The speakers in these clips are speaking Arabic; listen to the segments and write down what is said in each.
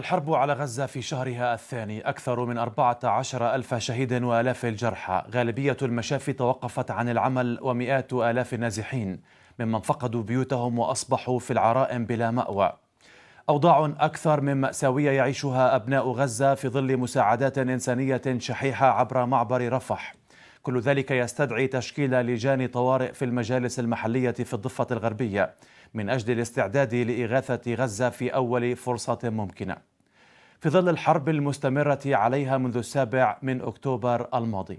الحرب على غزة في شهرها الثاني أكثر من 14 ألف شهيد وآلاف الجرحى غالبية المشافي توقفت عن العمل ومئات آلاف النازحين ممن فقدوا بيوتهم وأصبحوا في العرائم بلا مأوى أوضاع أكثر من مأساوية يعيشها أبناء غزة في ظل مساعدات إنسانية شحيحة عبر معبر رفح كل ذلك يستدعي تشكيل لجان طوارئ في المجالس المحلية في الضفة الغربية من أجل الاستعداد لإغاثة غزة في أول فرصة ممكنة في ظل الحرب المستمرة عليها منذ السابع من أكتوبر الماضي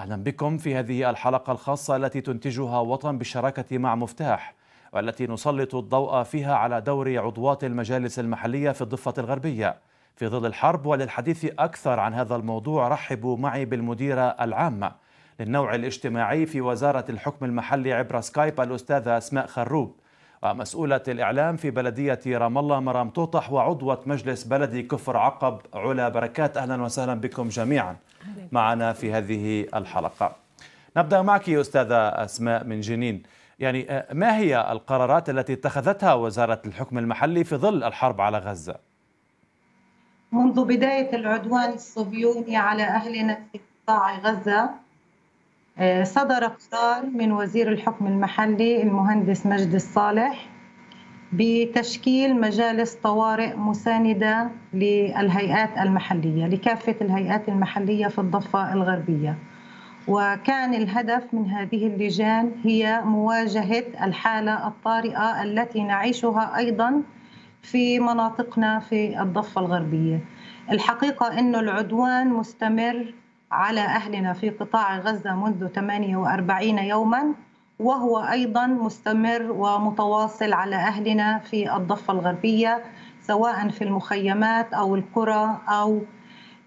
أهلا بكم في هذه الحلقة الخاصة التي تنتجها وطن بالشراكة مع مفتاح والتي نسلط الضوء فيها على دور عضوات المجالس المحلية في الضفة الغربية في ظل الحرب وللحديث أكثر عن هذا الموضوع رحبوا معي بالمديرة العامة للنوع الاجتماعي في وزارة الحكم المحلي عبر سكايب الأستاذة أسماء خروب ومسؤولة الإعلام في بلدية رام الله مرام توطح وعضوة مجلس بلدي كفر عقب علا بركات أهلا وسهلا بكم جميعا معنا في هذه الحلقة نبدأ معك أستاذة أسماء من جنين يعني آه، ما هي القرارات التي اتخذتها وزارة الحكم المحلي في ظل الحرب على غزة؟ منذ بداية العدوان الصهيوني على أهلنا في قطاع غزة آه، صدر قرار من وزير الحكم المحلي المهندس مجد الصالح بتشكيل مجالس طوارئ مساندة للهيئات المحلية لكافة الهيئات المحلية في الضفة الغربية وكان الهدف من هذه اللجان هي مواجهة الحالة الطارئة التي نعيشها أيضاً في مناطقنا في الضفة الغربية الحقيقة أن العدوان مستمر على أهلنا في قطاع غزة منذ 48 يوما وهو أيضا مستمر ومتواصل على أهلنا في الضفة الغربية سواء في المخيمات أو القرى أو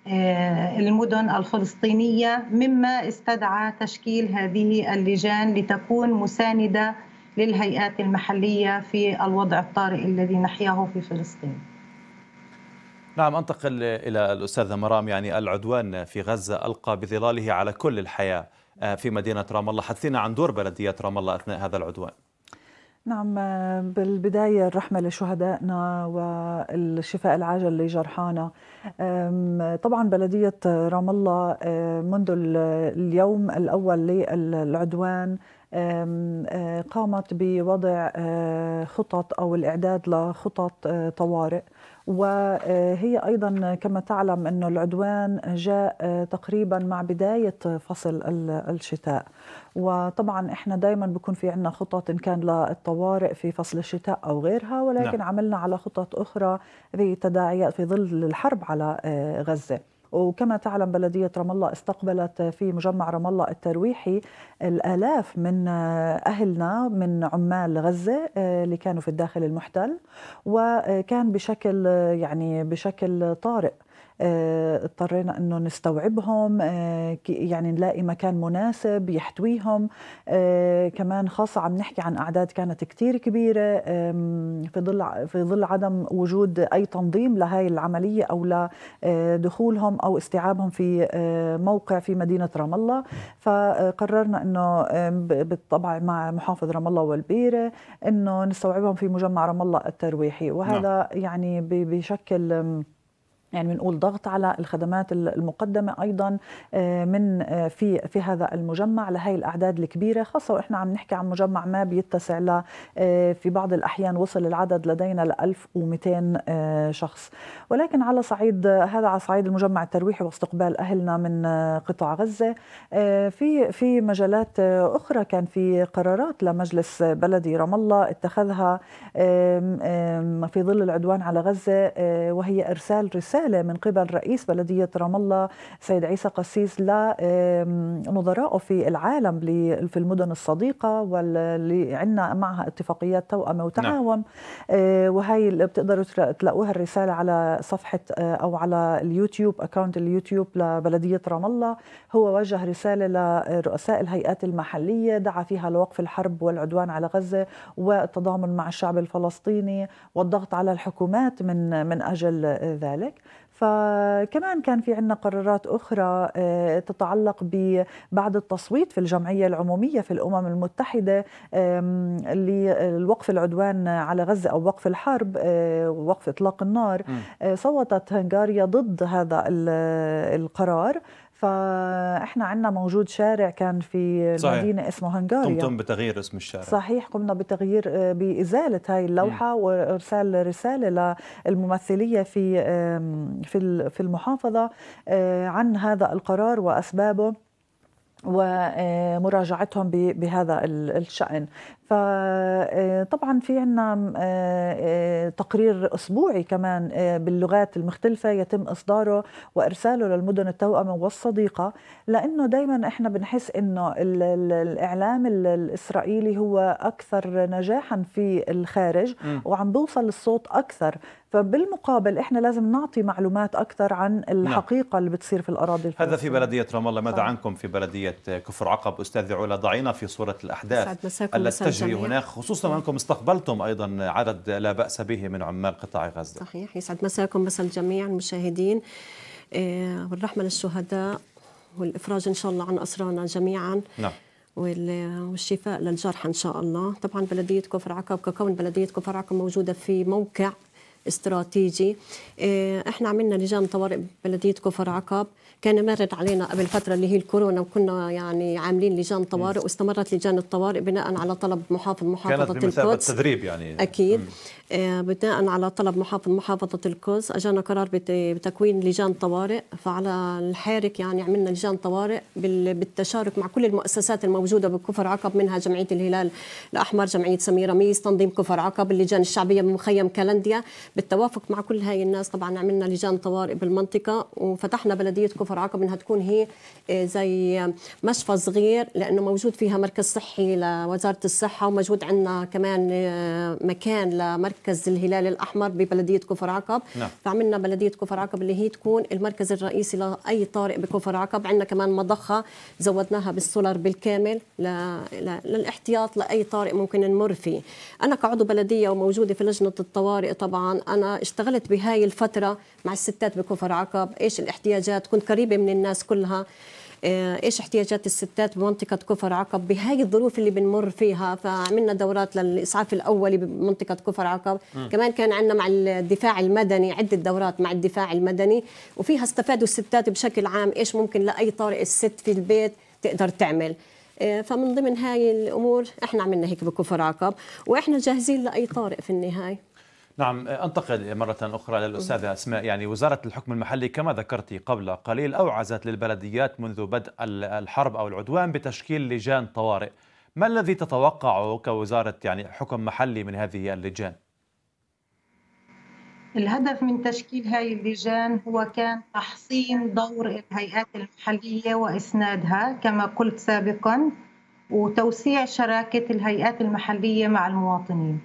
آه، المدن الفلسطينية مما استدعى تشكيل هذه اللجان لتكون مساندة للهيئات المحلية في الوضع الطارئ الذي نحياه في فلسطين نعم أنتقل إلى الأستاذة مرام يعني العدوان في غزة ألقى بظلاله على كل الحياة آه، في مدينة رام الله حدثينا عن دور بلدية رام الله أثناء هذا العدوان نعم آه، بالبداية الرحمة لشهدائنا والشفاء العاجل لجرحانا طبعا بلدية رام الله آه، منذ اليوم الأول للعدوان قامت بوضع خطط او الاعداد لخطط طوارئ وهي ايضا كما تعلم انه العدوان جاء تقريبا مع بدايه فصل الشتاء وطبعا احنا دائما بكون في عندنا خطط ان كان للطوارئ في فصل الشتاء او غيرها ولكن نعم. عملنا على خطط اخرى لتداعيات تداعيات في ظل الحرب على غزه وكما تعلم بلدية رام الله استقبلت في مجمع رام الله الترويحي الآلاف من أهلنا من عمال غزة آه، اللي كانوا في الداخل المحتل وكان بشكل يعني بشكل طارئ آه، اضطرينا انه نستوعبهم آه، يعني نلاقي مكان مناسب يحتويهم آه، كمان خاصه عم نحكي عن اعداد كانت كثير كبيره في ظل في ظل عدم وجود اي تنظيم لهي العمليه او لدخولهم او استيعابهم في موقع في مدينه رام الله فقررنا انه بالطبع مع محافظ رام الله والبيره انه نستوعبهم في مجمع رام الله الترويحي نعم. وهذا يعني بشكل يعني بنقول ضغط على الخدمات المقدمه ايضا آه، من آه، في في هذا المجمع لهي الاعداد الكبيره خاصه واحنا عم نحكي عن مجمع ما بيتسع ل آه، في بعض الاحيان وصل العدد لدينا ل 1200 شخص ولكن على صعيد هذا على صعيد المجمع الترويحي واستقبال اهلنا من قطاع غزه في في مجالات اخرى كان في قرارات لمجلس بلدي رام الله اتخذها في ظل العدوان على غزه وهي ارسال رساله رساله من قبل رئيس بلديه رام الله سيد عيسى قسيس لنظرائه في العالم في المدن الصديقه واللي عندنا معها اتفاقيات توأمه نعم. وتعاون آه، وهي بتقدروا تلاقوها الرساله على صفحه آه، او على اليوتيوب اكونت اليوتيوب لبلديه رام الله هو وجه رساله لرؤساء الهيئات المحليه دعا فيها لوقف الحرب والعدوان على غزه والتضامن مع الشعب الفلسطيني والضغط على الحكومات من من اجل ذلك فكمان كان في عندنا قرارات أخرى آه، تتعلق بعد التصويت في الجمعية العمومية في الأمم المتحدة لوقف العدوان على غزة أو وقف الحرب آه، ووقف إطلاق النار آه، صوتت هنغاريا ضد هذا القرار فاحنا عندنا موجود شارع كان في المدينه صحيح. اسمه هنغاريا قمتم بتغيير اسم الشارع صحيح قمنا بتغيير آه، بازاله هاي اللوحه م. وارسال رساله للممثليه في في في المحافظه آه، عن هذا القرار واسبابه ومراجعتهم آه، بهذا الشأن فطبعا آه، في عنا آه، آه، تقرير أسبوعي كمان باللغات المختلفة يتم إصداره وإرساله للمدن التوأمة والصديقة لأنه دايما إحنا بنحس إنه الإعلام الإسرائيلي هو أكثر نجاحا في الخارج وعم بوصل الصوت أكثر فبالمقابل احنا لازم نعطي معلومات اكثر عن نعم. الحقيقه اللي بتصير في الاراضي الفلسطينيه هذا في بلديه رام الله ماذا عنكم في بلديه كفر عقب استاذ علا ضعينا في صوره الاحداث التي تجري هناك خصوصا وانكم استقبلتم ايضا عدد لا باس به من عمال قطاع غزه صحيح يسعد مساكم مساء الجميع المشاهدين آه، والرحمه للشهداء والافراج ان شاء الله عن اسرانا جميعا نعم والشفاء للجرحى ان شاء الله طبعا بلديه كفر عقب ككون بلديه كفر عقب موجوده في موقع استراتيجي آه، احنا عملنا لجان طوارئ بلديه كفر عقب كان مارد علينا قبل فترة اللي هي الكورونا وكنا يعني عاملين لجان طوارئ واستمرت لجان الطوارئ بناء على طلب محافظ محافظة كانت بمثابة تدريب يعني أكيد آه، بناء على طلب محافظ محافظة القدس أجانا قرار بتكوين لجان طوارئ فعلى الحارك يعني عملنا لجان طوارئ بالتشارك مع كل المؤسسات الموجودة بكفر عقب منها جمعية الهلال الأحمر جمعية سميرة ميس تنظيم كفر عقب اللجان الشعبية بمخيم كلنديا بالتوافق مع كل هاي الناس طبعا عملنا لجان طوارئ بالمنطقة وفتحنا بلدية كفر عقب انها تكون هي آه، زي مشفى صغير لانه موجود فيها مركز صحي لوزاره الصحه وموجود عندنا كمان آه، مكان لمركز الهلال الاحمر ببلديه كفر عقب نعم. فعملنا بلديه كفر عقب اللي هي تكون المركز الرئيسي لاي طارئ بكفر عقب عندنا كمان مضخه زودناها بالسولر بالكامل ل... ل... للاحتياط لاي طارئ ممكن نمر فيه انا كعضو بلديه وموجوده في لجنه الطوارئ طبعا انا اشتغلت بهاي الفتره مع الستات بكفر عقب ايش الاحتياجات كنت قريب قريبه من الناس كلها آه، ايش احتياجات الستات بمنطقه كفر عقب بهاي الظروف اللي بنمر فيها فعملنا دورات للاسعاف الاولي بمنطقه كفر عقب م. كمان كان عندنا مع الدفاع المدني عده دورات مع الدفاع المدني وفيها استفادوا الستات بشكل عام ايش ممكن لاي طارئ الست في البيت تقدر تعمل آه، فمن ضمن هاي الامور احنا عملنا هيك بكفر عقب واحنا جاهزين لاي طارئ في النهايه نعم انتقل مرة أخرى للأستاذة أسماء يعني وزارة الحكم المحلي كما ذكرت قبل قليل أوعزت للبلديات منذ بدء الحرب أو العدوان بتشكيل لجان طوارئ ما الذي تتوقعه كوزارة يعني حكم محلي من هذه اللجان؟ الهدف من تشكيل هذه اللجان هو كان تحصين دور الهيئات المحلية وإسنادها كما قلت سابقا وتوسيع شراكة الهيئات المحلية مع المواطنين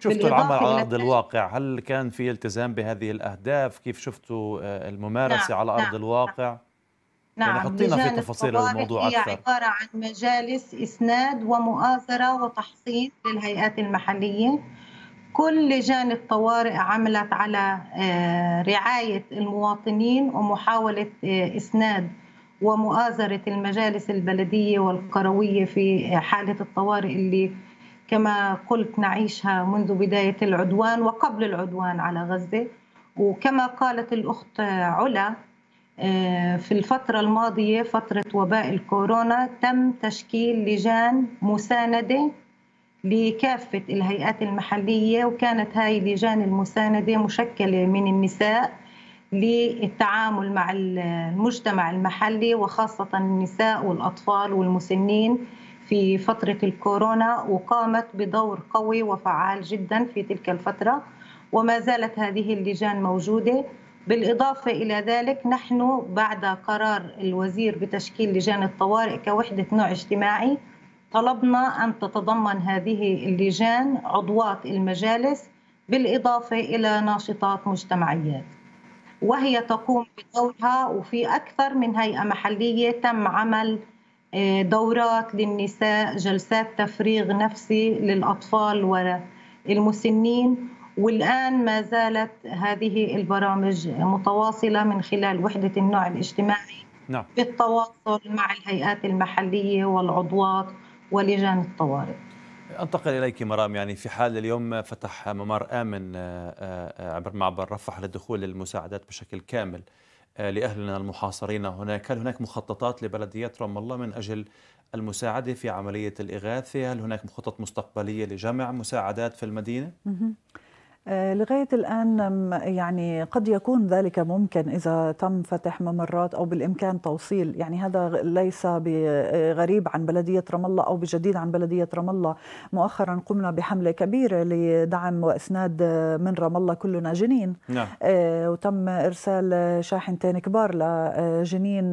شفتوا العمل على أرض الواقع هل كان في التزام بهذه الأهداف كيف شفتوا آه، الممارسة نعم. على أرض نعم. الواقع نعم. يعني نعم، حطينا في تفاصيل الموضوع هي أكثر. عبارة عن مجالس إسناد ومؤازرة وتحصين للهيئات المحلية كل لجان الطوارئ عملت على آه، رعاية المواطنين ومحاولة آه، إسناد ومؤازرة المجالس البلدية والقروية في حالة الطوارئ اللي كما قلت نعيشها منذ بداية العدوان وقبل العدوان على غزة وكما قالت الأخت علا آه، في الفترة الماضية فترة وباء الكورونا تم تشكيل لجان مساندة لكافة الهيئات المحلية وكانت هاي اللجان المساندة مشكلة من النساء للتعامل مع المجتمع المحلي وخاصة النساء والأطفال والمسنين في فترة الكورونا وقامت بدور قوي وفعال جدا في تلك الفترة وما زالت هذه اللجان موجودة بالإضافة إلى ذلك نحن بعد قرار الوزير بتشكيل لجان الطوارئ كوحدة نوع اجتماعي طلبنا أن تتضمن هذه اللجان عضوات المجالس بالإضافة إلى ناشطات مجتمعيات وهي تقوم بدورها وفي أكثر من هيئة محلية تم عمل إيه، دورات للنساء جلسات تفريغ نفسي للأطفال والمسنين والآن ما زالت هذه البرامج متواصلة من خلال وحدة النوع الاجتماعي نعم. بالتواصل مع الهيئات المحلية والعضوات ولجان الطوارئ انتقل اليك مرام يعني في حال اليوم فتح ممر امن آه، آه، عبر معبر رفح للدخول للمساعدات بشكل كامل لأهلنا المحاصرين هناك هل هناك مخططات لبلدية رام الله من أجل المساعدة في عملية الإغاثة هل هناك مخطط مستقبلية لجمع مساعدات في المدينة؟ آه، لغاية الآن يعني قد يكون ذلك ممكن إذا تم فتح ممرات أو بالإمكان توصيل يعني هذا ليس بغريب آه، عن بلدية رام الله أو بجديد عن بلدية رام الله مؤخرا قمنا بحملة كبيرة لدعم وإسناد آه، من رام الله كلنا جنين نعم. وتم إرسال شاحنتين كبار لجنين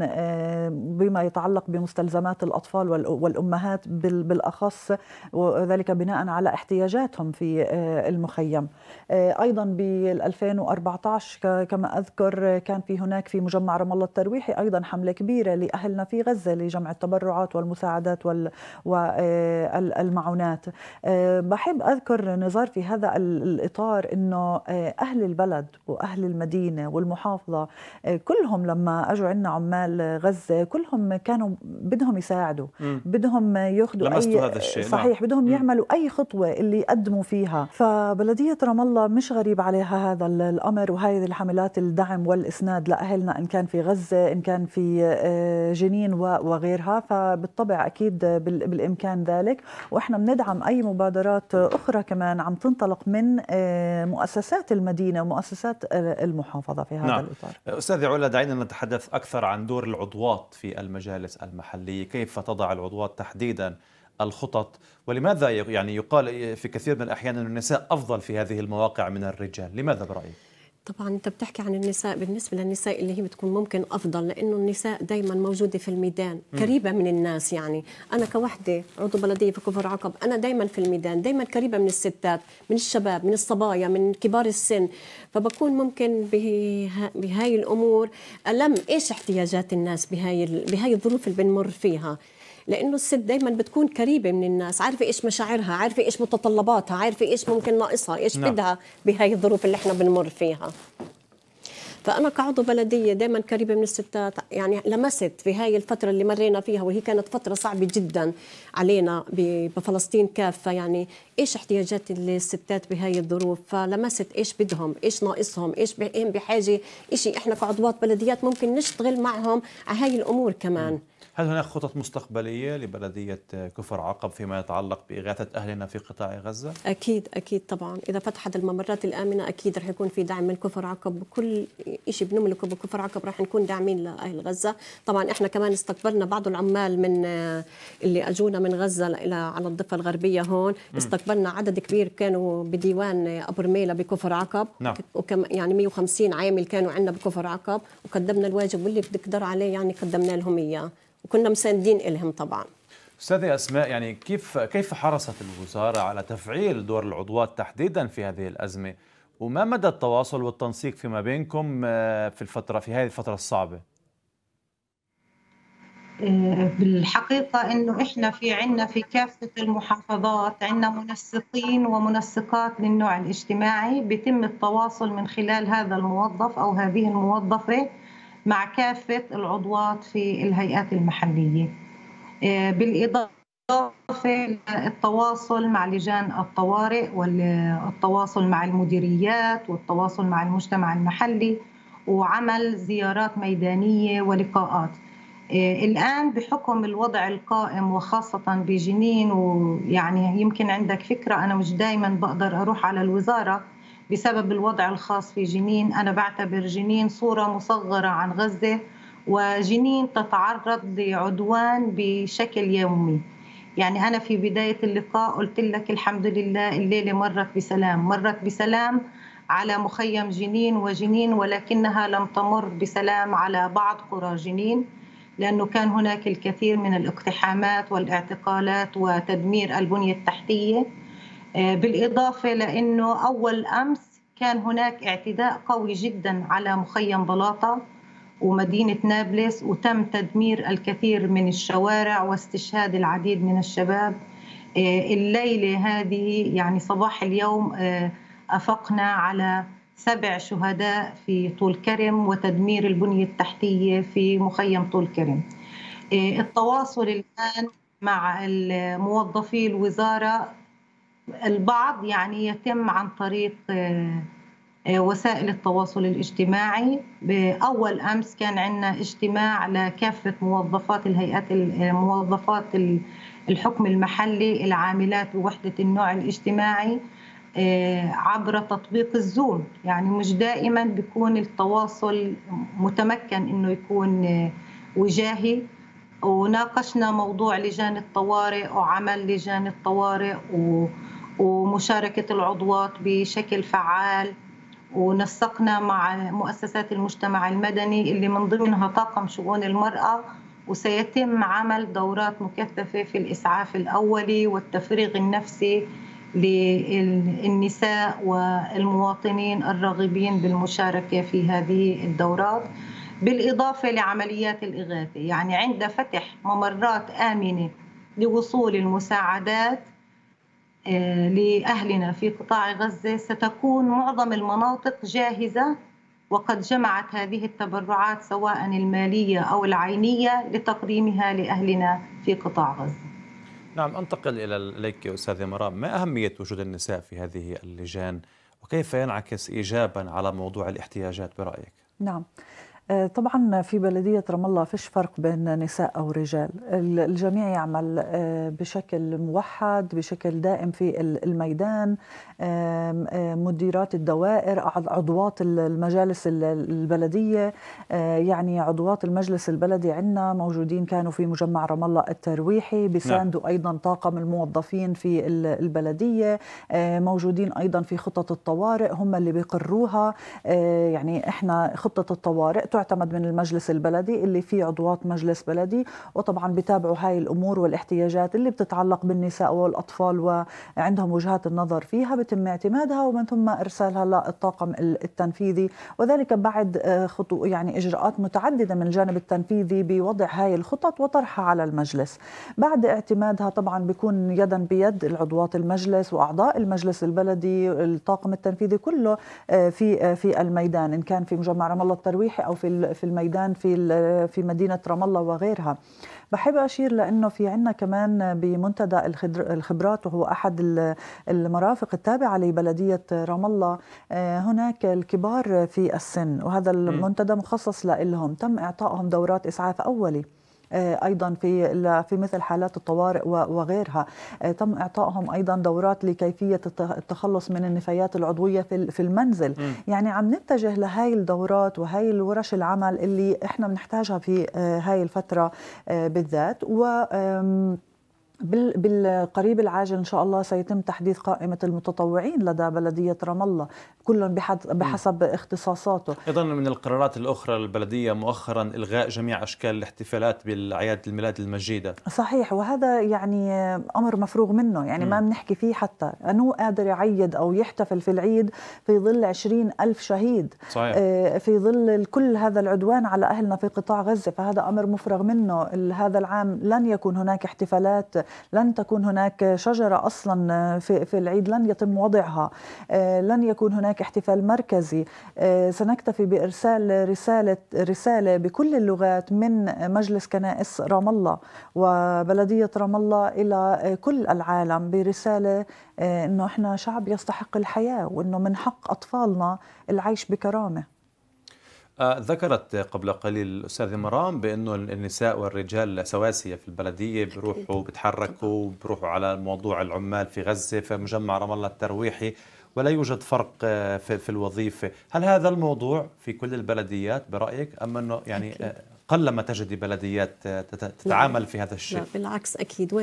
بما يتعلق بمستلزمات الأطفال والأمهات بالأخص وذلك بناء على احتياجاتهم في المخيم آه، ايضا بال 2014 كما اذكر كان في هناك في مجمع رام الله الترويحي ايضا حمله كبيره لاهلنا في غزه لجمع التبرعات والمساعدات والمعونات آه، آه، بحب اذكر نزار في هذا الاطار انه اهل البلد واهل المدينه والمحافظه كلهم لما اجوا عندنا عمال غزه كلهم كانوا بدهم يساعدوا بدهم ياخذوا اي هذا الشيء صحيح نعم. بدهم يعملوا اي خطوه اللي يقدموا فيها فبلديه رام الله الله مش غريب عليها هذا الامر وهذه الحملات الدعم والاسناد لاهلنا ان كان في غزه ان كان في آه، جنين وغيرها فبالطبع اكيد بالامكان ذلك واحنا بندعم اي مبادرات اخرى كمان عم تنطلق من آه، مؤسسات المدينه ومؤسسات المحافظه في هذا نعم. الاطار استاذه علا دعينا نتحدث اكثر عن دور العضوات في المجالس المحليه كيف تضع العضوات تحديدا الخطط ولماذا يعني يقال في كثير من الأحيان أن النساء أفضل في هذه المواقع من الرجال لماذا برأيك؟ طبعا انت بتحكي عن النساء بالنسبه للنساء اللي هي بتكون ممكن افضل لانه النساء دائما موجوده في الميدان قريبه من الناس يعني انا كوحده عضو بلديه في كفر عقب انا دائما في الميدان دائما قريبه من الستات من الشباب من الصبايا من كبار السن فبكون ممكن بهاي الامور الم ايش احتياجات الناس بهاي بهاي الظروف اللي بنمر فيها لانه الست دائما بتكون قريبه من الناس عارفه ايش مشاعرها عارفه ايش متطلباتها عارفه ايش ممكن ناقصها ايش نعم. بدها بهاي الظروف اللي احنا بنمر فيها فانا كعضو بلديه دائما قريبه من الستات يعني لمست في هاي الفتره اللي مرينا فيها وهي كانت فتره صعبه جدا علينا بفلسطين كافه يعني ايش احتياجات الستات بهاي الظروف فلمست ايش بدهم ايش ناقصهم ايش بهم إيه بحاجه شيء احنا كعضوات بلديات ممكن نشتغل معهم على هاي الامور كمان هل هناك خطط مستقبلية لبلدية كفر عقب فيما يتعلق بإغاثة أهلنا في قطاع غزة؟ أكيد أكيد طبعا إذا فتحت الممرات الآمنة أكيد رح يكون في دعم من كفر عقب كل شيء بنملكه بكفر عقب رح نكون داعمين لأهل غزة طبعا إحنا كمان استقبلنا بعض العمال من اللي أجونا من غزة إلى على الضفة الغربية هون م. استقبلنا عدد كبير كانوا بديوان أبو رميلة بكفر عقب نعم. وكم يعني 150 عامل كانوا عندنا بكفر عقب وقدمنا الواجب واللي بنقدر عليه يعني قدمنا لهم إياه وكنا مساندين لهم طبعا استاذة اسماء يعني كيف كيف حرصت الوزاره على تفعيل دور العضوات تحديدا في هذه الازمه وما مدى التواصل والتنسيق فيما بينكم آه، في الفتره في هذه الفتره الصعبه؟ آه، بالحقيقة أنه إحنا في عنا في كافة المحافظات عنا منسقين ومنسقات للنوع الاجتماعي بتم التواصل من خلال هذا الموظف أو هذه الموظفة مع كافة العضوات في الهيئات المحلية آه، بالإضافة للتواصل مع لجان الطوارئ والتواصل مع المديريات والتواصل مع المجتمع المحلي وعمل زيارات ميدانية ولقاءات آه، الآن بحكم الوضع القائم وخاصة بجنين ويعني يمكن عندك فكرة أنا مش دايما بقدر أروح على الوزارة بسبب الوضع الخاص في جنين أنا بعتبر جنين صورة مصغرة عن غزة وجنين تتعرض لعدوان بشكل يومي يعني أنا في بداية اللقاء قلت لك الحمد لله الليلة مرت بسلام مرت بسلام على مخيم جنين وجنين ولكنها لم تمر بسلام على بعض قرى جنين لأنه كان هناك الكثير من الاقتحامات والاعتقالات وتدمير البنية التحتية آه، بالإضافة لأنه أول أمس كان هناك اعتداء قوي جدا على مخيم بلاطة ومدينة نابلس وتم تدمير الكثير من الشوارع واستشهاد العديد من الشباب آه، الليلة هذه يعني صباح اليوم آه، أفقنا على سبع شهداء في طول كرم وتدمير البنية التحتية في مخيم طول كرم التواصل الآن مع موظفي الوزارة البعض يعني يتم عن طريق آه، آه، وسائل التواصل الاجتماعي بأول أمس كان عندنا اجتماع لكافة موظفات الهيئات آه، موظفات الحكم المحلي العاملات بوحدة النوع الاجتماعي عبر تطبيق الزوم يعني مش دائما بيكون التواصل متمكن انه يكون وجاهي وناقشنا موضوع لجان الطوارئ وعمل لجان الطوارئ و... ومشاركة العضوات بشكل فعال ونسقنا مع مؤسسات المجتمع المدني اللي من ضمنها طاقم شؤون المرأة وسيتم عمل دورات مكثفة في الإسعاف الأولي والتفريغ النفسي للنساء والمواطنين الراغبين بالمشاركة في هذه الدورات بالإضافة لعمليات الإغاثة يعني عند فتح ممرات آمنة لوصول المساعدات آه، لأهلنا في قطاع غزة ستكون معظم المناطق جاهزة وقد جمعت هذه التبرعات سواء المالية أو العينية لتقديمها لأهلنا في قطاع غزة نعم أنتقل إلى إليك أستاذة مرام ما أهمية وجود النساء في هذه اللجان وكيف ينعكس إيجابا على موضوع الاحتياجات برأيك؟ نعم آه، طبعا في بلدية رام الله فيش فرق بين نساء أو رجال الجميع يعمل آه، بشكل موحد بشكل دائم في الميدان آه، مديرات الدوائر عضوات المجالس البلدية يعني عضوات المجلس البلدي عندنا موجودين كانوا في مجمع رام الله الترويحي نعم. بيساندوا أيضا طاقم الموظفين في البلدية موجودين أيضا في خطط الطوارئ هم اللي بيقروها يعني إحنا خطة الطوارئ بتعتمد من المجلس البلدي اللي فيه عضوات مجلس بلدي وطبعا بتابعوا هاي الامور والاحتياجات اللي بتتعلق بالنساء والاطفال وعندهم وجهات النظر فيها بتم اعتمادها ومن ثم ارسالها للطاقم التنفيذي وذلك بعد آه، خطو يعني اجراءات متعدده من الجانب التنفيذي بوضع هاي الخطط وطرحها على المجلس بعد اعتمادها طبعا بيكون يدا بيد العضوات المجلس واعضاء المجلس البلدي الطاقم التنفيذي كله آه، في آه، في الميدان ان كان في مجمع رام الله الترويحي او في في في الميدان في في مدينه رام الله وغيرها بحب اشير لانه في عندنا كمان بمنتدى الخبرات وهو احد المرافق التابعه لبلديه رام الله آه، هناك الكبار في السن وهذا المنتدى مخصص لهم تم اعطائهم دورات اسعاف اولي آه، ايضا في في مثل حالات الطوارئ وغيرها آه، تم اعطائهم ايضا دورات لكيفيه التخلص من النفايات العضويه في المنزل م. يعني عم نتجه لهي الدورات وهي الورش العمل اللي احنا بنحتاجها في آه، هاي الفتره بالذات و بالقريب العاجل ان شاء الله سيتم تحديث قائمه المتطوعين لدى بلديه رام الله كلهم بحسب اختصاصاته ايضا من القرارات الاخرى البلديه مؤخرا الغاء جميع اشكال الاحتفالات بالاعياد الميلاد المجيده صحيح وهذا يعني امر مفروغ منه يعني م. ما بنحكي فيه حتى انو قادر يعيد او يحتفل في العيد في ظل عشرين ألف شهيد صحيح. آه، في ظل كل هذا العدوان على اهلنا في قطاع غزه فهذا امر مفرغ منه هذا العام لن يكون هناك احتفالات لن تكون هناك شجرة أصلا آه، في, في العيد لن يتم وضعها آه، لن يكون هناك احتفال مركزي آه، سنكتفي بإرسال رسالة, رسالة بكل اللغات من مجلس كنائس رام الله وبلدية رام الله إلى كل العالم برسالة أنه إحنا شعب يستحق الحياة وأنه من حق أطفالنا العيش بكرامة آه، ذكرت قبل قليل الأستاذة مرام بأنه النساء والرجال سواسية في البلدية بيروحوا بيتحركوا بروحوا على موضوع العمال في غزة في مجمع رام الله الترويحي ولا يوجد فرق آه، في الوظيفة هل هذا الموضوع في كل البلديات برأيك أم أنه يعني آه، قلما تجدي بلديات تتعامل لا. في هذا الشيء لا بالعكس اكيد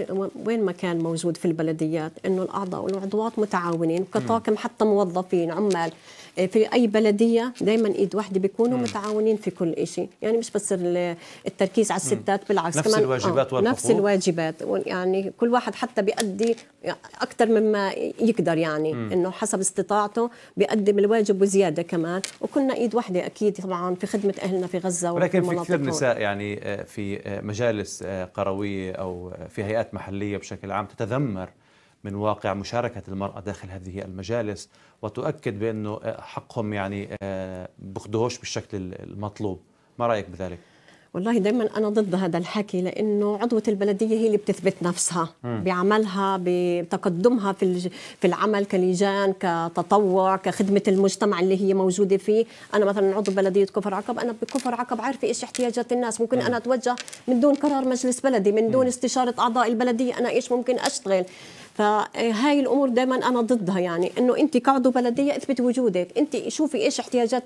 وين ما كان موجود في البلديات انه الاعضاء والعضوات متعاونين كطاقم حتى موظفين عمال آه، في اي بلديه دائما ايد واحده بيكونوا مم. متعاونين في كل شيء يعني مش بس التركيز على الستات بالعكس نفس كمان الواجبات آه نفس الواجبات يعني كل واحد حتى بيأدي اكثر مما يقدر يعني مم. انه حسب استطاعته بيقدم الواجب وزياده كمان وكلنا ايد واحده اكيد طبعا في خدمه اهلنا في غزه ولكن في كثير نساء يعني آه، في آه، مجالس قرويه او في هيئات محليه بشكل عام تتذمر من واقع مشاركة المرأة داخل هذه المجالس وتؤكد بأنه آه، حقهم يعني آه، بخدهوش بالشكل المطلوب ما رأيك بذلك؟ والله دائما انا ضد هذا الحكي لانه عضوه البلديه هي اللي بتثبت نفسها م. بعملها بتقدمها في في العمل كلجان كتطوع كخدمه المجتمع اللي هي موجوده فيه انا مثلا عضو بلديه كفر عقب انا بكفر عقب عارفه ايش احتياجات الناس ممكن م. انا اتوجه من دون قرار مجلس بلدي من دون م. استشاره اعضاء البلديه انا ايش ممكن اشتغل فهاي الامور دائما انا ضدها يعني انه انت كعضو بلديه اثبتي وجودك انت شوفي ايش احتياجات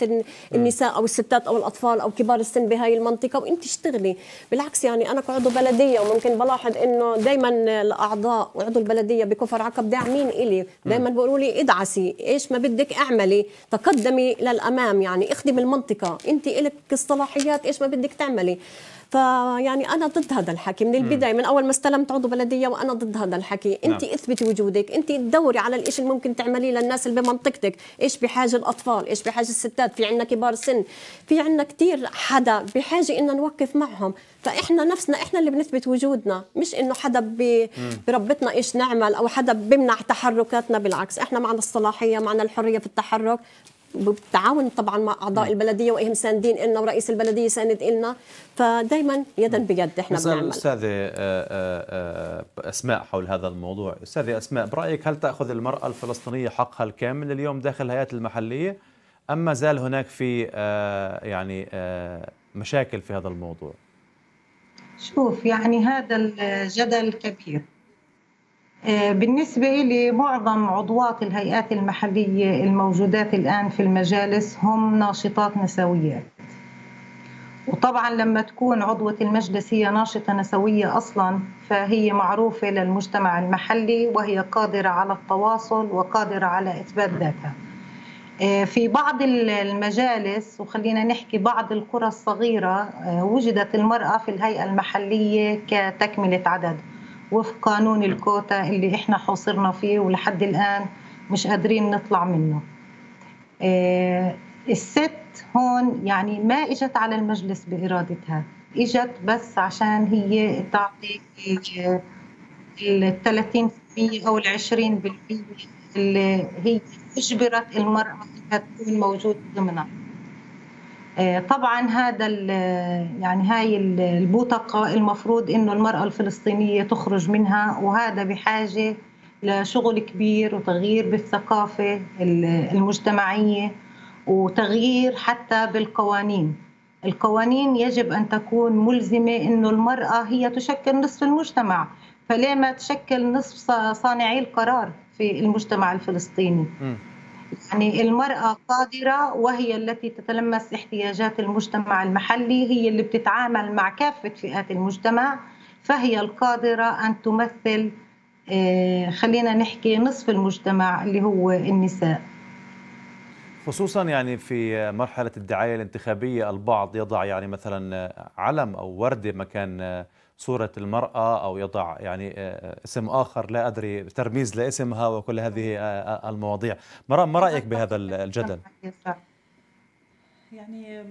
النساء او الستات او الاطفال او كبار السن بهاي المنطقه وانت اشتغلي بالعكس يعني انا كعضو بلديه وممكن بلاحظ انه دائما الاعضاء وعضو البلديه بكفر عقب داعمين الي دائما بيقولوا لي ادعسي ايش ما بدك اعملي تقدمي للامام يعني اخدمي المنطقه انت لك الصلاحيات ايش ما بدك تعملي فيعني انا ضد هذا الحكي من البدايه من اول ما استلمت عضو بلديه وانا ضد هذا الحكي نعم. انت نعم. اثبتي وجودك انت دوري على الشيء اللي ممكن تعمليه للناس اللي بمنطقتك ايش بحاجه الاطفال ايش بحاجه الستات في عندنا كبار سن في عندنا كثير حدا بحاجه ان نوقف معهم فاحنا نفسنا احنا اللي بنثبت وجودنا مش انه حدا بربطنا ايش نعمل او حدا بمنع تحركاتنا بالعكس احنا معنا الصلاحيه معنا الحريه في التحرك بالتعاون طبعا مع اعضاء نعم. البلديه وهم ساندين لنا ورئيس البلديه ساند لنا فدائما يدا نعم. بيد احنا بنعمل استاذه آه، آه، آه، اسماء حول هذا الموضوع استاذه اسماء برايك هل تاخذ المراه الفلسطينيه حقها الكامل اليوم داخل الهيئات المحليه ام ما زال هناك في يعني مشاكل في هذا الموضوع شوف يعني هذا الجدل كبير آه، بالنسبة لمعظم عضوات الهيئات المحلية الموجودات الآن في المجالس هم ناشطات نسويات وطبعا لما تكون عضوة المجلس هي ناشطة نسوية أصلا فهي معروفة للمجتمع المحلي وهي قادرة على التواصل وقادرة على إثبات ذاتها آه، في بعض المجالس وخلينا نحكي بعض القرى الصغيرة آه، وجدت المرأة في الهيئة المحلية كتكملة عدد وفق قانون نعم. الكوتا اللي احنا حوصرنا فيه ولحد الان مش قادرين نطلع منه آه، الست هون يعني ما اجت على المجلس بارادتها اجت بس عشان هي تعطي ال 30% او ال 20% اللي هي اجبرت المراه انها تكون موجوده ضمنها آه، طبعا هذا يعني هاي البوتقه المفروض انه المراه الفلسطينيه تخرج منها وهذا بحاجه لشغل كبير وتغيير بالثقافه المجتمعيه وتغيير حتى بالقوانين القوانين يجب ان تكون ملزمه انه المراه هي تشكل نصف المجتمع فليه ما تشكل نصف صانعي القرار في المجتمع الفلسطيني م. يعني المرأة قادرة وهي التي تتلمس احتياجات المجتمع المحلي هي اللي بتتعامل مع كافة فئات المجتمع فهي القادرة أن تمثل آه، خلينا نحكي نصف المجتمع اللي هو النساء خصوصا يعني في مرحلة الدعاية الانتخابية البعض يضع يعني مثلا علم أو وردة مكان صورة المرأة أو يضع يعني آه، آه، اسم آخر لا أدري ترميز لاسمها وكل هذه آه، المواضيع ما رأيك بهذا الجدل؟ يعني آه،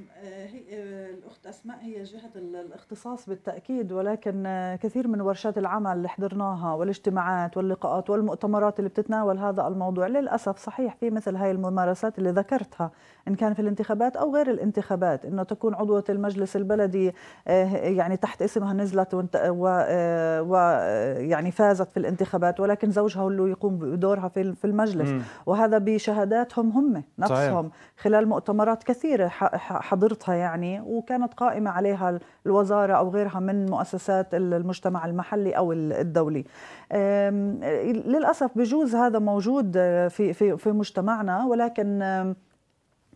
هي آه، الاخت اسماء هي جهه الاختصاص بالتاكيد ولكن آه، كثير من ورشات العمل اللي حضرناها والاجتماعات واللقاءات والمؤتمرات اللي بتتناول هذا الموضوع للاسف صحيح في مثل هاي الممارسات اللي ذكرتها ان كان في الانتخابات او غير الانتخابات انه تكون عضوه المجلس البلدي يعني تحت اسمها نزلت ويعني فازت في الانتخابات ولكن زوجها هو اللي يقوم بدورها في المجلس وهذا بشهاداتهم هم نفسهم خلال مؤتمرات كثيره حضرتها يعني وكانت قائمة عليها الوزارة أو غيرها من مؤسسات المجتمع المحلي أو الدولي للأسف بجوز هذا موجود في, في, في مجتمعنا ولكن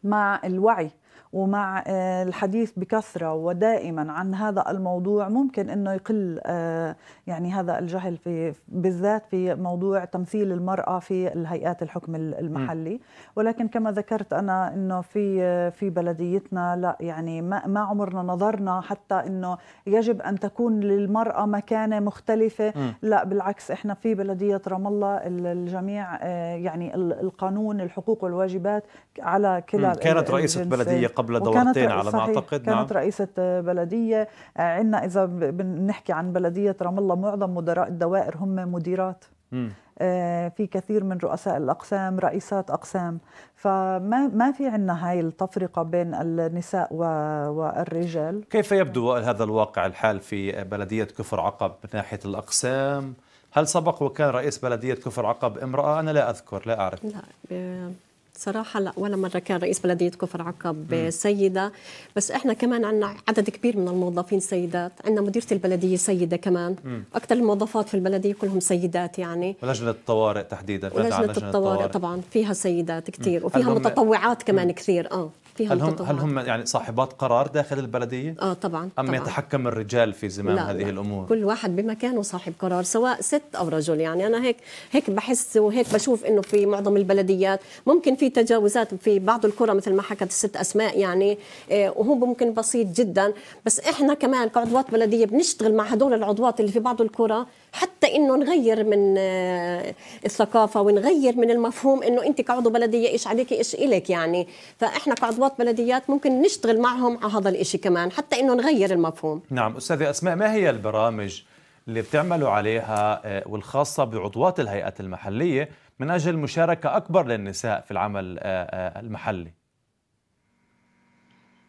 مع الوعي ومع آه، الحديث بكثرة ودائما عن هذا الموضوع ممكن أنه يقل آه، يعني هذا الجهل في بالذات في موضوع تمثيل المرأة في الهيئات الحكم المحلي ولكن كما ذكرت أنا أنه في آه، في بلديتنا لا يعني ما, ما عمرنا نظرنا حتى أنه يجب أن تكون للمرأة مكانة مختلفة لا بالعكس إحنا في بلدية رام الله الجميع يعني القانون الحقوق والواجبات على كلا كانت رئيسة بلدية قبل دورتين على ما اعتقد كانت نعم. رئيسه بلديه عندنا اذا بنحكي عن بلديه رام الله معظم مدراء الدوائر هم مديرات م. آه، في كثير من رؤساء الاقسام رئيسات اقسام فما ما في عندنا هاي التفرقه بين النساء والرجال كيف يبدو هذا الواقع الحال في بلديه كفر عقب من ناحيه الاقسام هل سبق وكان رئيس بلديه كفر عقب امراه انا لا اذكر لا اعرف لا صراحه لا ولا مره كان رئيس بلديه كفر عقب سيده بس احنا كمان عندنا عدد كبير من الموظفين سيدات عندنا مديره البلديه سيده كمان اكثر الموظفات في البلديه كلهم سيدات يعني ولجنه الطوارئ تحديدا ولجنه الطوارئ, الطوارئ طبعا فيها سيدات كثير وفيها متطوعات كمان كثير اه فيها هل هم متطوعات. هل هم يعني صاحبات قرار داخل البلديه اه طبعا ام طبعاً. يتحكم الرجال في زمام لا هذه لا. الامور كل واحد بمكانه صاحب قرار سواء ست او رجل يعني انا هيك هيك بحس وهيك بشوف انه في معظم البلديات ممكن في تجاوزات في بعض الكره مثل ما حكت الست اسماء يعني آه، وهو ممكن بسيط جدا بس احنا كمان كعضوات بلديه بنشتغل مع هدول العضوات اللي في بعض الكره حتى انه نغير من آه، الثقافه ونغير من المفهوم انه انت كعضو بلديه ايش عليك ايش الك يعني فاحنا كعضوات بلديات ممكن نشتغل معهم على هذا الإشي كمان حتى انه نغير المفهوم نعم استاذه اسماء ما هي البرامج اللي بتعملوا عليها آه، والخاصه بعضوات الهيئات المحليه من أجل مشاركة أكبر للنساء في العمل آه، آه، المحلي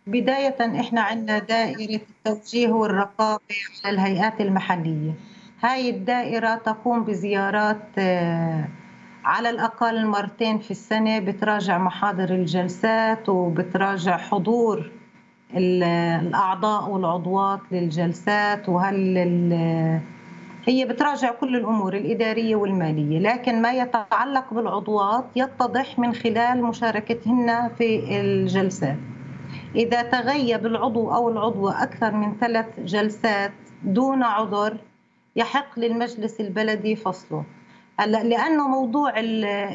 بداية إحنا عندنا دائرة التوجيه والرقابة على الهيئات المحلية هاي الدائرة تقوم بزيارات آه، على الأقل مرتين في السنة بتراجع محاضر الجلسات وبتراجع حضور الأعضاء والعضوات للجلسات وهل هي بتراجع كل الامور الاداريه والماليه لكن ما يتعلق بالعضوات يتضح من خلال مشاركتهن في الجلسات اذا تغيب العضو او العضوه اكثر من ثلاث جلسات دون عذر يحق للمجلس البلدي فصله هلا لانه موضوع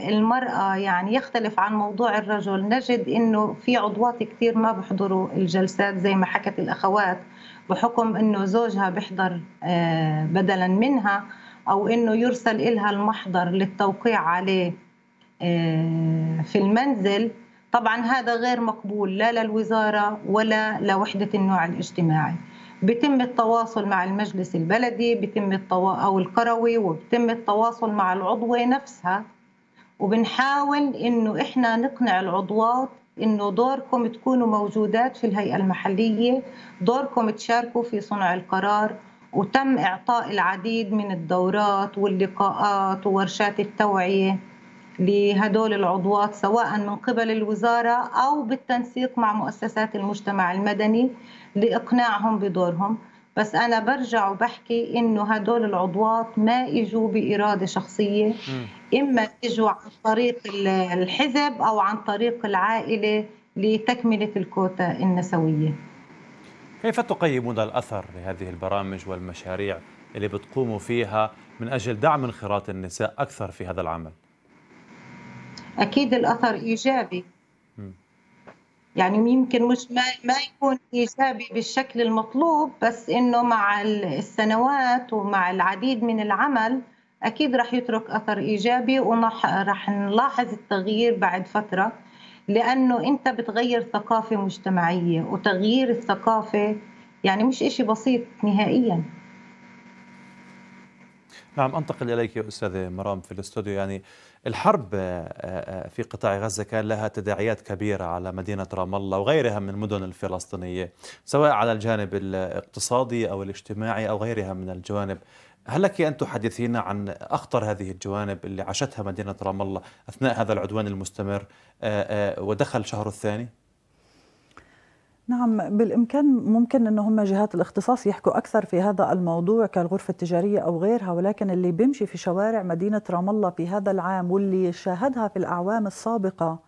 المراه يعني يختلف عن موضوع الرجل نجد انه في عضوات كثير ما بحضروا الجلسات زي ما حكت الاخوات بحكم انه زوجها بيحضر آه، بدلا منها او انه يرسل لها المحضر للتوقيع عليه آه، في المنزل طبعا هذا غير مقبول لا للوزاره ولا لوحده النوع الاجتماعي بيتم التواصل مع المجلس البلدي بيتم التوا... او القروي وبتم التواصل مع العضوه نفسها وبنحاول انه احنا نقنع العضوات انه دوركم تكونوا موجودات في الهيئه المحليه دوركم تشاركوا في صنع القرار وتم اعطاء العديد من الدورات واللقاءات وورشات التوعيه لهدول العضوات سواء من قبل الوزاره او بالتنسيق مع مؤسسات المجتمع المدني لاقناعهم بدورهم بس انا برجع وبحكي انه هدول العضوات ما اجوا باراده شخصيه اما اجوا عن طريق الحزب او عن طريق العائله لتكمله الكوتا النسويه كيف تقيمون الاثر لهذه البرامج والمشاريع اللي بتقوموا فيها من اجل دعم انخراط النساء اكثر في هذا العمل؟ اكيد الاثر ايجابي يعني يمكن مش ما, ما يكون ايجابي بالشكل المطلوب بس انه مع السنوات ومع العديد من العمل اكيد رح يترك اثر ايجابي ورح نلاحظ التغيير بعد فتره لانه انت بتغير ثقافه مجتمعيه وتغيير الثقافه يعني مش إشي بسيط نهائيا نعم أنتقل إليك يا أستاذ مرام في الاستوديو يعني الحرب آه، آه، في قطاع غزة كان لها تداعيات كبيرة على مدينة رام الله وغيرها من المدن الفلسطينية سواء على الجانب الاقتصادي أو الاجتماعي أو غيرها من الجوانب هل لك أن تحدثينا عن أخطر هذه الجوانب اللي عاشتها مدينة رام الله أثناء هذا العدوان المستمر آه، ودخل شهر الثاني؟ نعم بالإمكان ممكن أن هم جهات الاختصاص يحكوا أكثر في هذا الموضوع كالغرفة التجارية أو غيرها ولكن اللي بيمشي في شوارع مدينة رام الله في هذا العام واللي شاهدها في الأعوام السابقة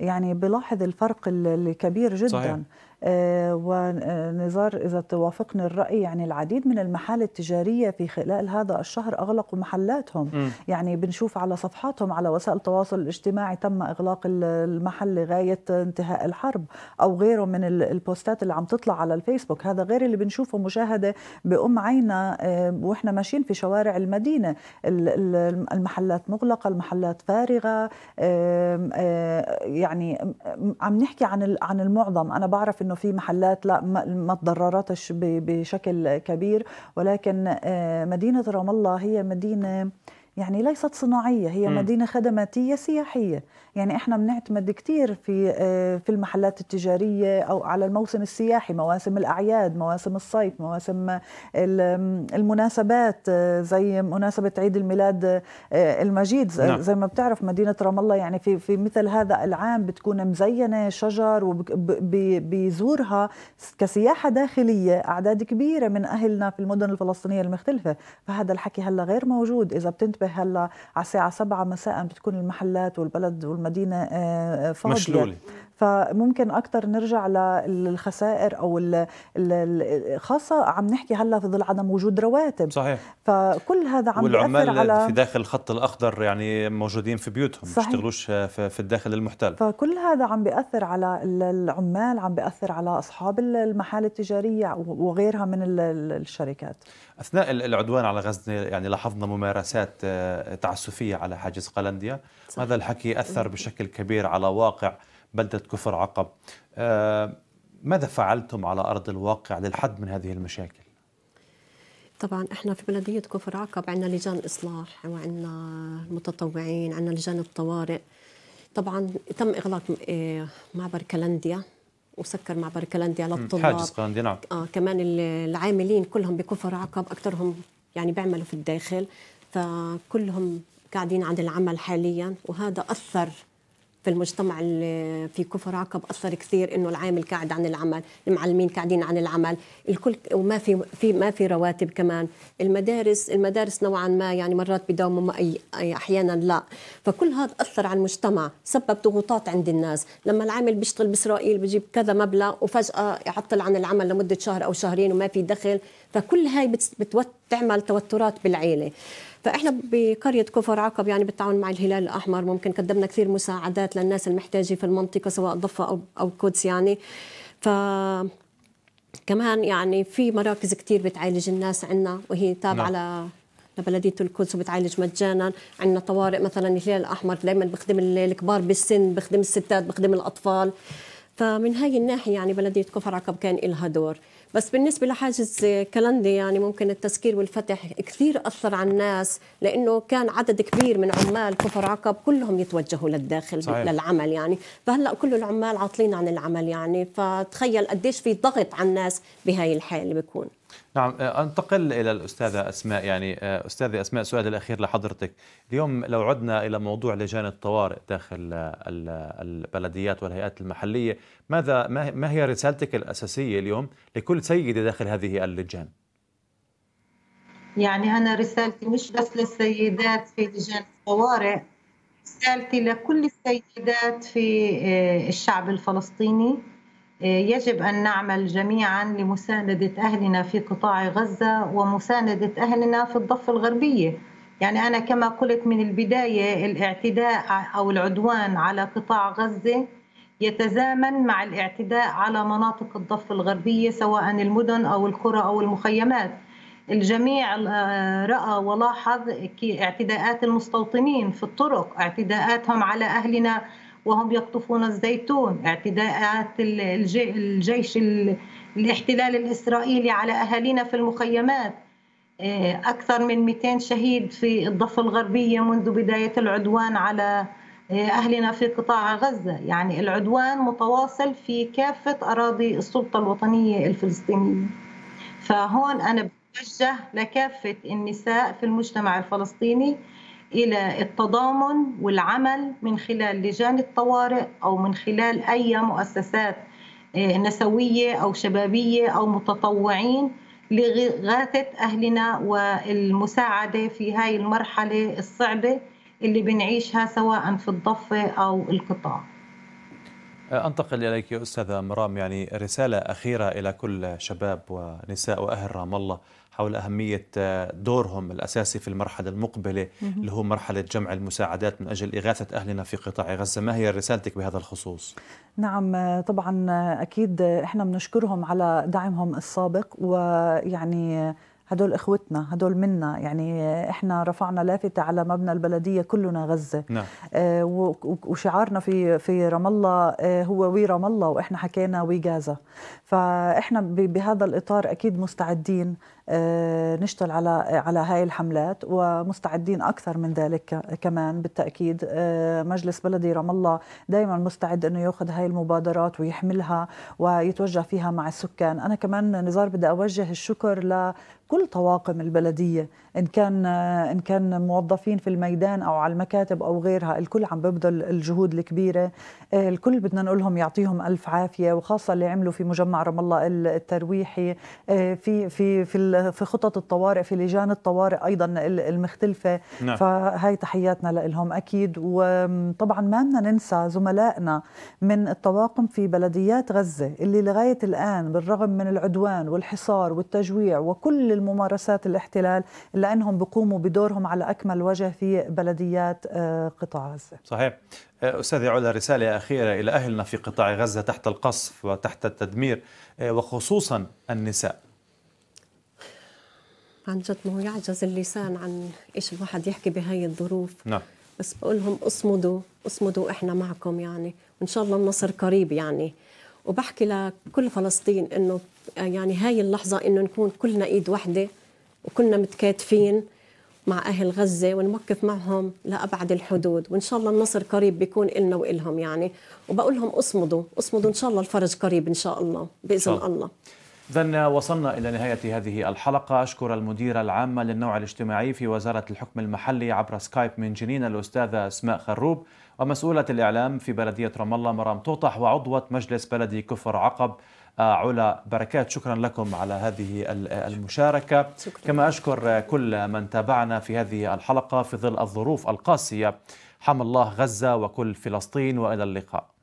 يعني بلاحظ الفرق الكبير جدا صحيح. آه، ونزار إذا توافقني الرأي يعني العديد من المحال التجارية في خلال هذا الشهر أغلقوا محلاتهم م. يعني بنشوف على صفحاتهم على وسائل التواصل الاجتماعي تم إغلاق المحل لغاية انتهاء الحرب أو غيره من البوستات اللي عم تطلع على الفيسبوك هذا غير اللي بنشوفه مشاهدة بأم عينا آه، وإحنا ماشيين في شوارع المدينة المحلات مغلقة المحلات فارغة آه، يعني عم نحكي عن عن المعظم أنا بعرف انه في محلات لا ما تضررتش بشكل كبير ولكن آه، مدينه رام الله هي مدينه يعني ليست صناعية هي م. مدينة خدماتية سياحية يعني احنا بنعتمد كثير في آه، في المحلات التجارية او على الموسم السياحي مواسم الاعياد مواسم الصيف مواسم المناسبات آه، زي مناسبة عيد الميلاد آه، المجيد نعم. زي ما بتعرف مدينة رام الله يعني في في مثل هذا العام بتكون مزينة شجر وبيزورها كسياحة داخلية اعداد كبيرة من اهلنا في المدن الفلسطينية المختلفة فهذا الحكي هلا غير موجود اذا بتنتبه هلا على الساعه 7 مساء بتكون المحلات والبلد والمدينه آه، آه، فاضيه مشلولة. فممكن اكثر نرجع للخسائر او خاصه عم نحكي هلا في ظل عدم وجود رواتب صحيح فكل هذا عم والعمال على في داخل الخط الاخضر يعني موجودين في بيوتهم ما بيشتغلوش آه، في الداخل المحتل فكل هذا عم بياثر على العمال عم بياثر على اصحاب المحال التجاريه وغيرها من الشركات اثناء العدوان على غزه يعني لاحظنا ممارسات تعسفية على حاجز قلنديا صح. هذا الحكي أثر بشكل كبير على واقع بلدة كفر عقب آه، ماذا فعلتم على أرض الواقع للحد من هذه المشاكل؟ طبعا احنا في بلديه كفر عقب عندنا لجان اصلاح وعندنا المتطوعين عندنا لجان الطوارئ طبعا تم اغلاق آه، معبر كلنديا وسكر معبر كلنديا للطلاب حاجز كلنديا نعم اه كمان العاملين كلهم بكفر عقب اكثرهم يعني بيعملوا في الداخل فكلهم قاعدين عن العمل حاليا وهذا أثر في المجتمع اللي في كفر عقب اثر كثير انه العامل قاعد عن العمل، المعلمين قاعدين عن العمل، الكل وما في في ما في رواتب كمان، المدارس المدارس نوعا ما يعني مرات بداوموا احيانا لا، فكل هذا اثر على المجتمع، سبب ضغوطات عند الناس، لما العامل بيشتغل باسرائيل بجيب كذا مبلغ وفجاه يعطل عن العمل لمده شهر او شهرين وما في دخل، فكل هاي بتعمل توترات بالعيله. فاحنا بقريه كفر عقب يعني بالتعاون مع الهلال الاحمر ممكن قدمنا كثير مساعدات للناس المحتاجه في المنطقه سواء ضفه او او القدس يعني ف كمان يعني في مراكز كثير بتعالج الناس عندنا وهي تابعه نعم. لبلديه القدس وبتعالج مجانا عندنا طوارئ مثلا الهلال الاحمر دائما بخدم الكبار بالسن بخدم الستات بخدم الاطفال فمن هاي الناحيه يعني بلديه كفر عقب كان لها دور بس بالنسبه لحاجز كلندي يعني ممكن التسكير والفتح كثير اثر على الناس لانه كان عدد كبير من عمال كفر عقب كلهم يتوجهوا للداخل صحيح. للعمل يعني فهلا كل العمال عاطلين عن العمل يعني فتخيل قديش في ضغط على الناس بهاي الحاله بيكون نعم آه، انتقل الى الاستاذه اسماء يعني آه، استاذه اسماء سؤال الاخير لحضرتك اليوم لو عدنا الى موضوع لجان الطوارئ داخل آه، البلديات والهيئات المحليه ماذا ما هي رسالتك الاساسيه اليوم لكل سيده داخل هذه اللجان يعني انا رسالتي مش بس للسيدات في لجان الطوارئ رسالتي لكل السيدات في الشعب الفلسطيني يجب أن نعمل جميعا لمساندة أهلنا في قطاع غزة ومساندة أهلنا في الضفة الغربية يعني أنا كما قلت من البداية الاعتداء أو العدوان على قطاع غزة يتزامن مع الاعتداء على مناطق الضفة الغربية سواء المدن أو القرى أو المخيمات الجميع آه، رأى ولاحظ اعتداءات المستوطنين في الطرق اعتداءاتهم على أهلنا وهم يقطفون الزيتون اعتداءات الجيش الاحتلال الإسرائيلي على أهالينا في المخيمات آه، أكثر من 200 شهيد في الضفة الغربية منذ بداية العدوان على آه، أهلنا في قطاع غزة يعني العدوان متواصل في كافة أراضي السلطة الوطنية الفلسطينية فهون أنا بتوجه لكافة النساء في المجتمع الفلسطيني الى التضامن والعمل من خلال لجان الطوارئ او من خلال اي مؤسسات آه، نسويه او شبابيه او متطوعين لغاثه اهلنا والمساعده في هاي المرحله الصعبه اللي بنعيشها سواء في الضفه او القطاع. آه، انتقل اليك يا استاذه مرام يعني رساله اخيره الى كل شباب ونساء واهل رام الله حول أهمية آه، دورهم الأساسي في المرحلة المقبلة اللي هو مرحلة جمع المساعدات من أجل إغاثة أهلنا في قطاع غزة ما هي رسالتك بهذا الخصوص؟ نعم آه، طبعا آه، أكيد إحنا بنشكرهم على دعمهم السابق ويعني هدول اخوتنا هدول منا يعني احنا رفعنا لافته على مبنى البلديه كلنا غزه نعم. وشعارنا في في رام الله هو وي رام الله واحنا حكينا وي غزه فاحنا بهذا الاطار اكيد مستعدين آه، نشتغل على على هاي الحملات ومستعدين اكثر من ذلك كمان بالتاكيد آه، مجلس بلدي رام الله دائما مستعد انه ياخذ هاي المبادرات ويحملها ويتوجه فيها مع السكان انا كمان نزار بدي اوجه الشكر ل كل طواقم البلدية إن كان إن كان موظفين في الميدان أو على المكاتب أو غيرها الكل عم ببذل الجهود الكبيرة آه، الكل بدنا نقولهم يعطيهم ألف عافية وخاصة اللي عملوا في مجمع رام الله الترويحي في في في في خطط الطوارئ في لجان الطوارئ ايضا المختلفه نعم. فهي تحياتنا لهم اكيد وطبعا ما بدنا ننسى زملائنا من الطواقم في بلديات غزه اللي لغايه الان بالرغم من العدوان والحصار والتجويع وكل الممارسات الاحتلال الا انهم بقوموا بدورهم على اكمل وجه في بلديات آه، قطاع غزه صحيح آه، أستاذ علا رسالة أخيرة إلى أهلنا في قطاع غزة تحت القصف وتحت التدمير آه، وخصوصا النساء عن جد ما هو يعجز اللسان عن ايش الواحد يحكي بهاي الظروف نعم بس بقول لهم اصمدوا اصمدوا احنا معكم يعني وان شاء الله النصر قريب يعني وبحكي لكل فلسطين انه يعني هاي اللحظه انه نكون كلنا ايد واحده وكلنا متكاتفين مع اهل غزه ونوقف معهم لابعد الحدود وان شاء الله النصر قريب بيكون النا والهم يعني وبقول لهم اصمدوا اصمدوا ان شاء الله الفرج قريب ان شاء الله باذن الله إذا وصلنا إلى نهاية هذه الحلقة أشكر المديرة العامة للنوع الاجتماعي في وزارة الحكم المحلي عبر سكايب من جنين الأستاذة أسماء خروب ومسؤولة الإعلام في بلدية رام الله مرام توطح وعضوة مجلس بلدي كفر عقب آه، علا بركات شكرا لكم على هذه المشاركة شكرا. كما أشكر كل من تابعنا في هذه الحلقة في ظل الظروف القاسية حمى الله غزة وكل فلسطين وإلى اللقاء